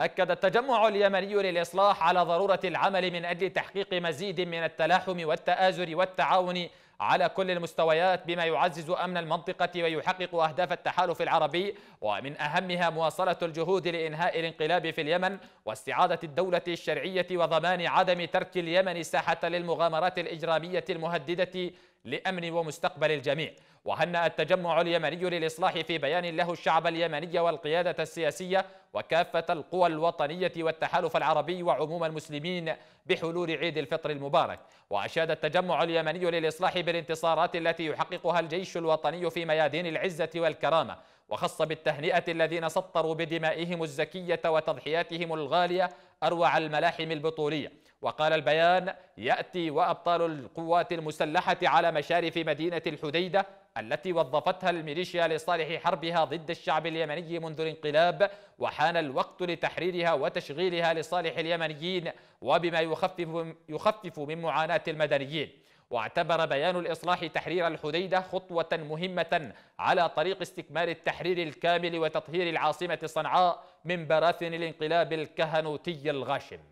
أكد التجمع اليمني للإصلاح على ضرورة العمل من أجل تحقيق مزيد من التلاحم والتآزر والتعاون على كل المستويات بما يعزز أمن المنطقة ويحقق أهداف التحالف العربي ومن أهمها مواصلة الجهود لإنهاء الانقلاب في اليمن واستعادة الدولة الشرعية وضمان عدم ترك اليمن ساحة للمغامرات الإجرامية المهددة لأمن ومستقبل الجميع وهنأ التجمع اليمني للإصلاح في بيان له الشعب اليمني والقيادة السياسية وكافة القوى الوطنية والتحالف العربي وعموم المسلمين بحلول عيد الفطر المبارك وأشاد التجمع اليمني للإصلاح بالانتصارات التي يحققها الجيش الوطني في ميادين العزة والكرامة وخص بالتهنئة الذين سطروا بدمائهم الزكية وتضحياتهم الغالية أروع الملاحم البطولية وقال البيان يأتي وأبطال القوات المسلحة على مشارف مدينة الحديدة التي وظفتها الميليشيا لصالح حربها ضد الشعب اليمني منذ الانقلاب وحان الوقت لتحريرها وتشغيلها لصالح اليمنيين وبما يخفف, يخفف من معاناة المدنيين واعتبر بيان الإصلاح تحرير الحديدة خطوة مهمة على طريق استكمال التحرير الكامل وتطهير العاصمة صنعاء من براثن الانقلاب الكهنوتي الغاشم